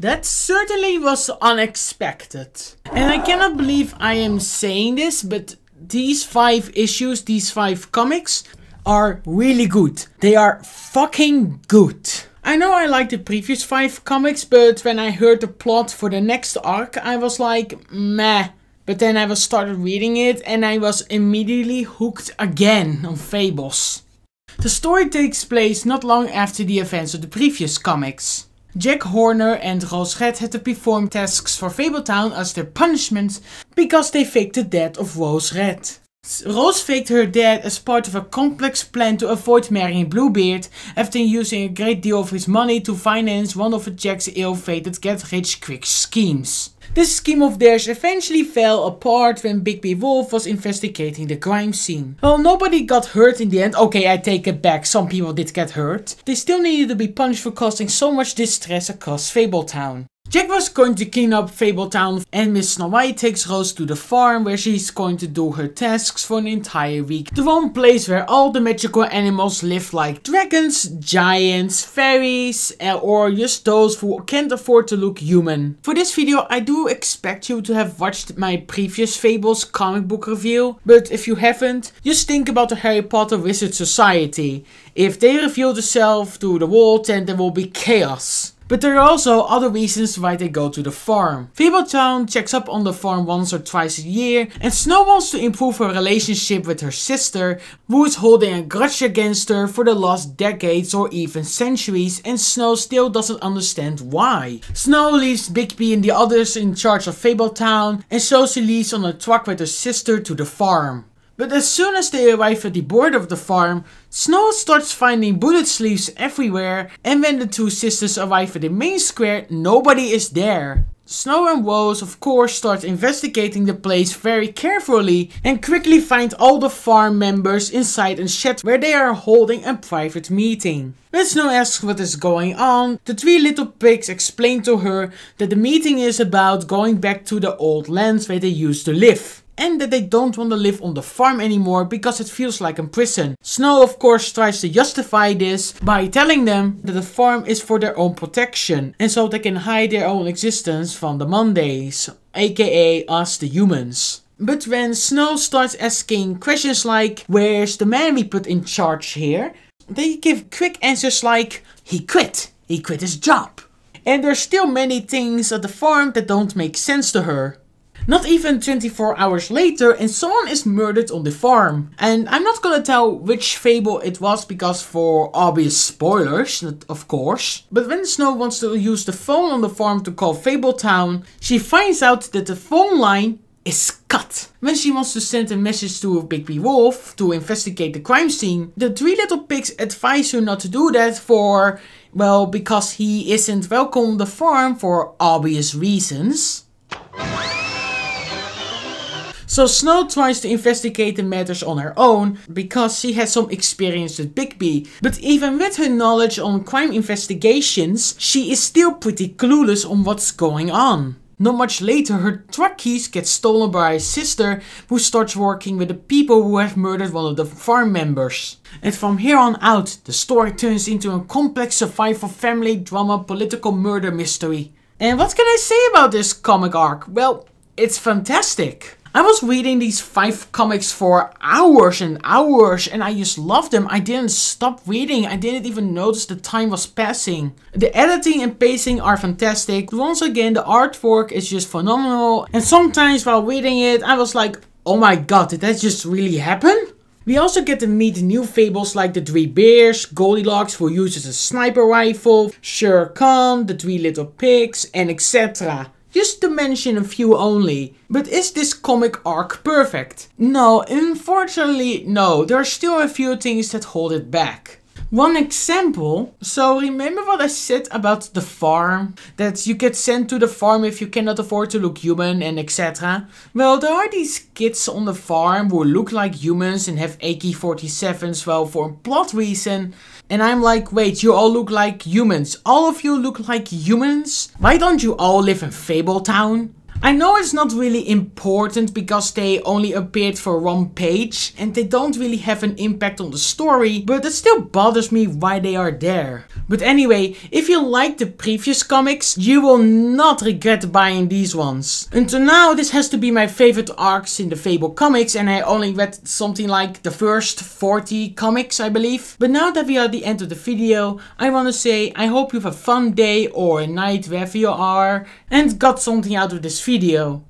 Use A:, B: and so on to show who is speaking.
A: That certainly was unexpected. And I cannot believe I am saying this, but these five issues, these five comics, are really good. They are fucking good. I know I liked the previous five comics, but when I heard the plot for the next arc, I was like, meh. But then I was started reading it and I was immediately hooked again on Fables. The story takes place not long after the events of the previous comics. Jack Horner and Red had to perform tasks for Fabletown as their punishment because they faked the death of Rose Red. Rose faked her death as part of a complex plan to avoid marrying Bluebeard after using a great deal of his money to finance one of Jack's ill-fated get-rich-quick schemes. This scheme of theirs eventually fell apart when Bigby Wolf was investigating the crime scene. Well, nobody got hurt in the end. Okay, I take it back. Some people did get hurt. They still needed to be punished for causing so much distress across Fabletown. Jack was going to clean up Fabletown and Miss Snow White takes Rose to the farm where she's going to do her tasks for an entire week. The one place where all the magical animals live like dragons, giants, fairies eh, or just those who can't afford to look human. For this video I do expect you to have watched my previous Fables comic book review, but if you haven't, just think about the Harry Potter Wizard Society. If they reveal themselves to the world then there will be chaos. But there are also other reasons why they go to the farm. Feebletown checks up on the farm once or twice a year and Snow wants to improve her relationship with her sister who is holding a grudge against her for the last decades or even centuries and Snow still doesn't understand why. Snow leaves Bigby and the others in charge of Fabletown and so she leaves on a truck with her sister to the farm. But as soon as they arrive at the border of the farm, Snow starts finding bullet sleeves everywhere and when the two sisters arrive at the main square, nobody is there. Snow and Rose of course start investigating the place very carefully and quickly find all the farm members inside a shed where they are holding a private meeting. When Snow asks what is going on, the three little pigs explain to her that the meeting is about going back to the old lands where they used to live and that they don't want to live on the farm anymore because it feels like a prison. Snow of course tries to justify this by telling them that the farm is for their own protection and so they can hide their own existence from the Mondays, aka us the humans. But when Snow starts asking questions like, where's the man we put in charge here? They give quick answers like, he quit, he quit his job. And there's still many things at the farm that don't make sense to her. Not even 24 hours later, and someone is murdered on the farm. And I'm not gonna tell which fable it was because for obvious spoilers, of course. But when Snow wants to use the phone on the farm to call Fable Town, she finds out that the phone line is cut. When she wants to send a message to Bigby Wolf to investigate the crime scene, the three little pigs advise her not to do that for, well, because he isn't welcome on the farm for obvious reasons. So Snow tries to investigate the matters on her own because she has some experience with Bigby. But even with her knowledge on crime investigations, she is still pretty clueless on what's going on. Not much later, her truck keys get stolen by her sister, who starts working with the people who have murdered one of the farm members. And from here on out, the story turns into a complex survival family drama political murder mystery. And what can I say about this comic arc? Well, it's fantastic. I was reading these five comics for hours and hours and I just loved them. I didn't stop reading. I didn't even notice the time was passing. The editing and pacing are fantastic. Once again, the artwork is just phenomenal. And sometimes while reading it, I was like, oh my god, did that just really happen? We also get to meet new fables like the Three Bears, Goldilocks who uses a sniper rifle, Shere Khan, the Three Little Pigs, and etc. Just to mention a few only, but is this comic arc perfect? No, unfortunately no, there are still a few things that hold it back. One example, so remember what I said about the farm? That you get sent to the farm if you cannot afford to look human and etc. Well, there are these kids on the farm who look like humans and have AK-47s, well, for a plot reason. And I'm like, wait, you all look like humans. All of you look like humans? Why don't you all live in Fable Town? I know it's not really important because they only appeared for one page and they don't really have an impact on the story, but it still bothers me why they are there. But anyway, if you like the previous comics, you will not regret buying these ones. Until now, this has to be my favorite arcs in the Fable comics and I only read something like the first 40 comics, I believe. But now that we are at the end of the video, I want to say I hope you have a fun day or a night wherever you are and got something out of this video video